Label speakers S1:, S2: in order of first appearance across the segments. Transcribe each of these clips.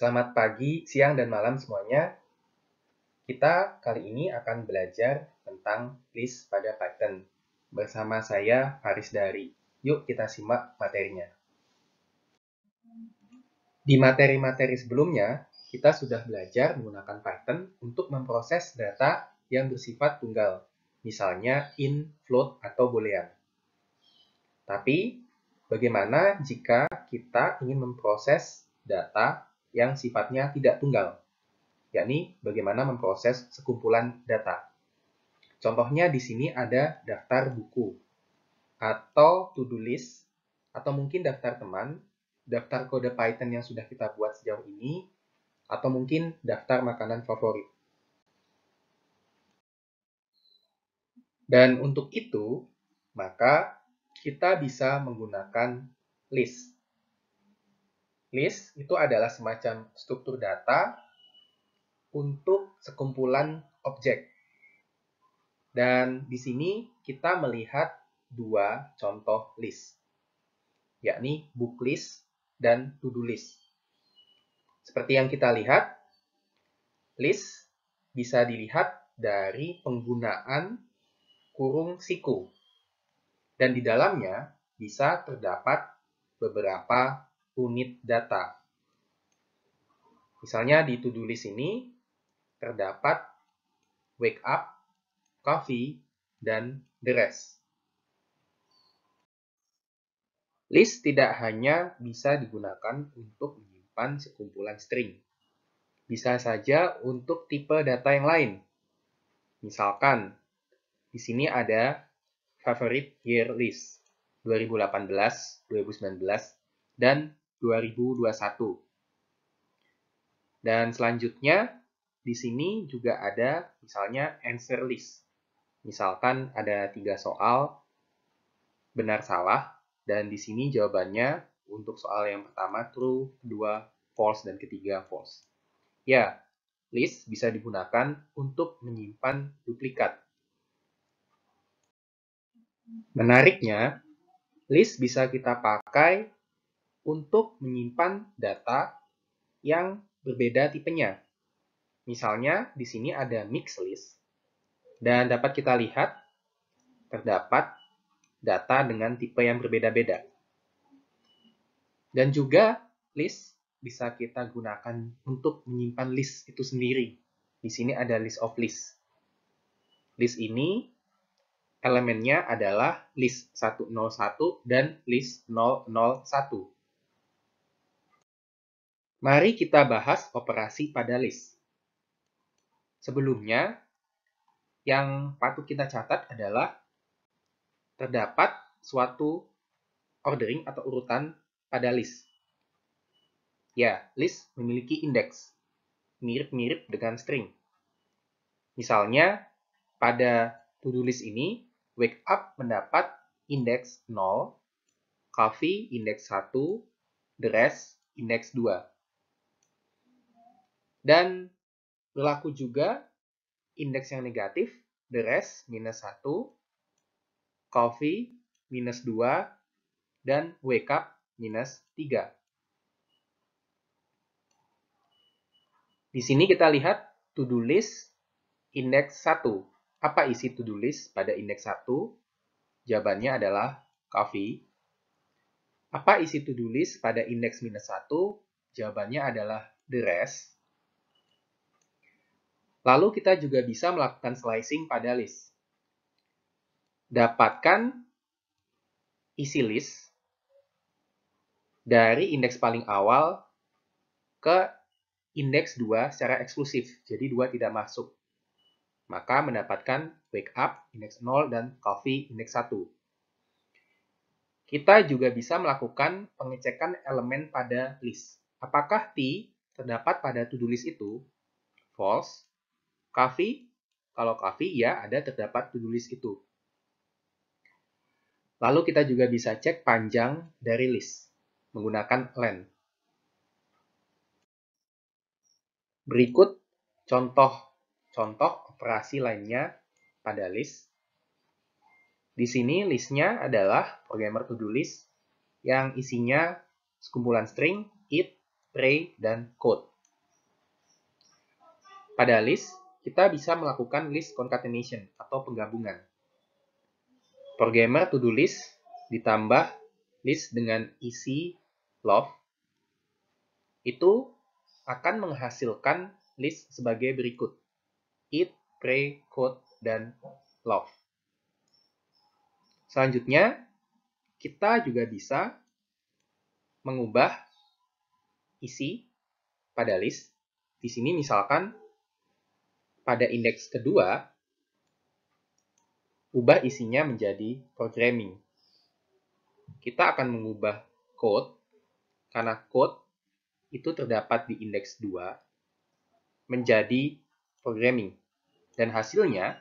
S1: Selamat pagi, siang, dan malam semuanya. Kita kali ini akan belajar tentang list pada Python. Bersama saya, Faris Dari. Yuk kita simak materinya. Di materi-materi sebelumnya, kita sudah belajar menggunakan Python untuk memproses data yang bersifat tunggal, misalnya in, float, atau boolean. Tapi, bagaimana jika kita ingin memproses data yang sifatnya tidak tunggal, yakni bagaimana memproses sekumpulan data. Contohnya di sini ada daftar buku, atau to-do list, atau mungkin daftar teman, daftar kode Python yang sudah kita buat sejauh ini, atau mungkin daftar makanan favorit. Dan untuk itu, maka kita bisa menggunakan list List itu adalah semacam struktur data untuk sekumpulan objek. Dan di sini kita melihat dua contoh list, yakni book list dan to-do list. Seperti yang kita lihat, list bisa dilihat dari penggunaan kurung siku. Dan di dalamnya bisa terdapat beberapa unit data. Misalnya di to-do list ini terdapat wake up, coffee, dan the rest. List tidak hanya bisa digunakan untuk menyimpan sekumpulan string. Bisa saja untuk tipe data yang lain. Misalkan, di sini ada favorite year list 2018, 2019, dan 2021. Dan selanjutnya, di sini juga ada misalnya answer list. Misalkan ada tiga soal benar salah, dan di sini jawabannya untuk soal yang pertama true, kedua false, dan ketiga false. Ya, list bisa digunakan untuk menyimpan duplikat. Menariknya, list bisa kita pakai untuk menyimpan data yang berbeda tipenya. Misalnya, di sini ada mix list, dan dapat kita lihat terdapat data dengan tipe yang berbeda-beda. Dan juga list bisa kita gunakan untuk menyimpan list itu sendiri. Di sini ada list of list. List ini elemennya adalah list 101 dan list 001. Mari kita bahas operasi pada list. Sebelumnya, yang patut kita catat adalah terdapat suatu ordering atau urutan pada list. Ya, list memiliki indeks, mirip-mirip dengan string. Misalnya, pada to-do list ini, wake up mendapat indeks 0, coffee indeks 1, dress indeks 2. Dan berlaku juga indeks yang negatif, the rest minus 1, coffee minus 2, dan wake up minus 3. Di sini kita lihat to-do list indeks 1. Apa isi to-do list pada indeks 1? Jawabannya adalah coffee. Apa isi to-do list pada indeks minus 1? Jawabannya adalah the rest. Lalu kita juga bisa melakukan slicing pada list. Dapatkan isi list dari indeks paling awal ke indeks 2 secara eksklusif, jadi 2 tidak masuk. Maka mendapatkan wake up indeks 0 dan coffee indeks 1. Kita juga bisa melakukan pengecekan elemen pada list. Apakah T terdapat pada to-do list itu? False Kafi, kalau kafi ya ada terdapat to list itu. Lalu kita juga bisa cek panjang dari list menggunakan len. Berikut contoh-contoh operasi lainnya pada list. Di sini listnya adalah programmer to-do list yang isinya sekumpulan string, it, pray, dan code. Pada list, kita bisa melakukan list concatenation atau penggabungan. Programmer to-do list ditambah list dengan isi love itu akan menghasilkan list sebagai berikut. It, pray, code dan love. Selanjutnya, kita juga bisa mengubah isi pada list. Di sini misalkan pada indeks kedua, ubah isinya menjadi programming. Kita akan mengubah code, karena code itu terdapat di indeks 2, menjadi programming. Dan hasilnya,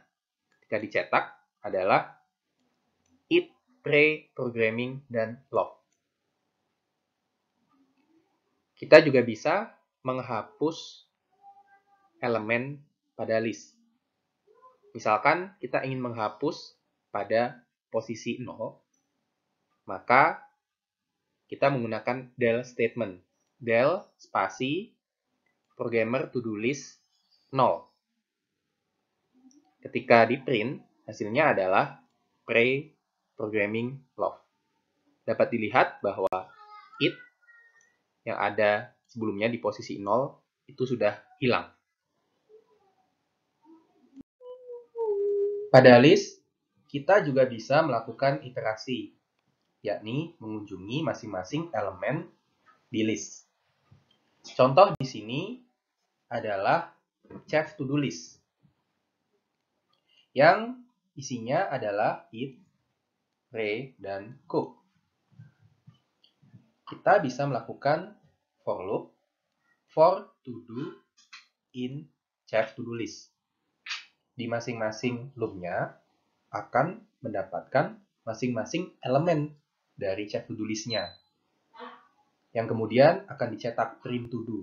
S1: ketika dicetak, adalah it, pre, programming, dan log. Kita juga bisa menghapus elemen pada list. Misalkan kita ingin menghapus pada posisi 0, maka kita menggunakan del statement. Del spasi programmer to do list 0. Ketika di print, hasilnya adalah pre programming love. Dapat dilihat bahwa it yang ada sebelumnya di posisi 0 itu sudah hilang. Pada list, kita juga bisa melakukan iterasi, yakni mengunjungi masing-masing elemen di list. Contoh di sini adalah chef to-do list, yang isinya adalah eat, pray, dan cook. Kita bisa melakukan for loop, for to do in chef to do list di masing-masing loopnya akan mendapatkan masing-masing elemen dari chat to do list-nya. Yang kemudian akan dicetak print to do,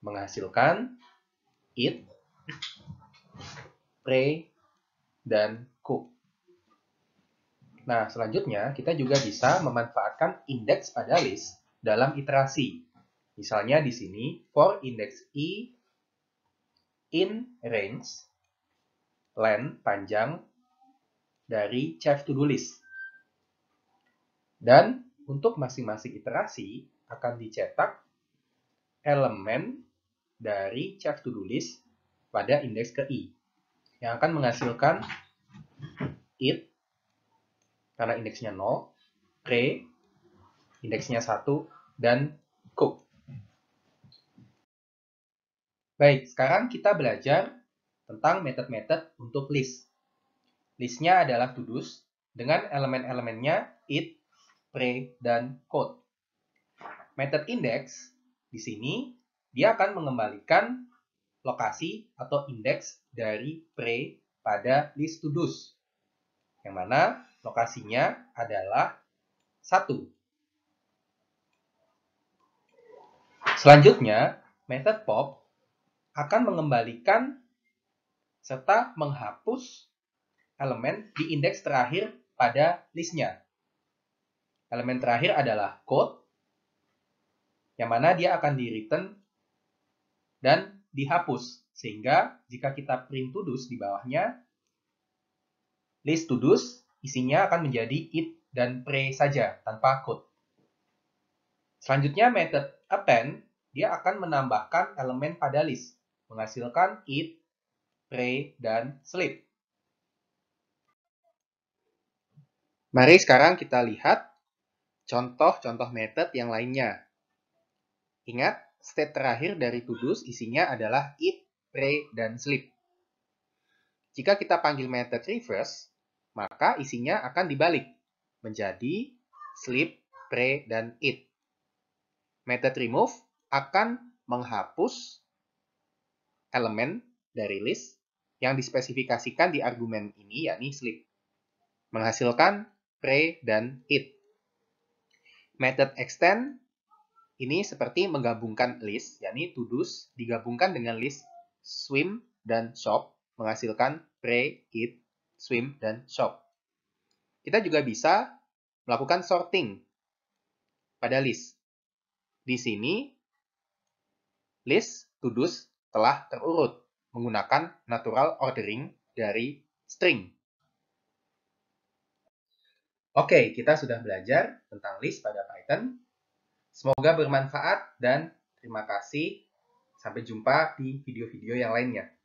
S1: menghasilkan it, pray, dan cook. Nah, selanjutnya kita juga bisa memanfaatkan indeks pada list dalam iterasi. Misalnya di sini, for index i in range, len panjang dari chef to do list. Dan untuk masing-masing iterasi akan dicetak elemen dari chef to do list pada indeks ke i yang akan menghasilkan it karena indeksnya 0, pre indeksnya 1 dan cook. Baik, sekarang kita belajar tentang method-method untuk list. Listnya adalah tudus dengan elemen-elemennya it, pre, dan code. Method index di sini dia akan mengembalikan lokasi atau indeks dari pre pada list tudus. Yang mana lokasinya adalah satu. Selanjutnya, method pop akan mengembalikan serta menghapus elemen di indeks terakhir pada listnya. Elemen terakhir adalah code, yang mana dia akan di return dan dihapus. Sehingga jika kita print todos di bawahnya, list todos isinya akan menjadi it dan pre saja tanpa code. Selanjutnya method append, dia akan menambahkan elemen pada list, menghasilkan it pray, dan sleep. Mari sekarang kita lihat contoh-contoh method yang lainnya. Ingat, state terakhir dari kudus isinya adalah eat, pray, dan sleep. Jika kita panggil method reverse, maka isinya akan dibalik menjadi sleep, pray, dan eat. Method remove akan menghapus elemen dari list yang dispesifikasikan di argumen ini yakni sleep. Menghasilkan pre dan it. Method extend ini seperti menggabungkan list, yakni to do's digabungkan dengan list swim dan shop, menghasilkan pre, it, swim, dan shop. Kita juga bisa melakukan sorting pada list. Di sini, list to do's telah terurut menggunakan natural ordering dari string. Oke, kita sudah belajar tentang list pada Python. Semoga bermanfaat dan terima kasih. Sampai jumpa di video-video yang lainnya.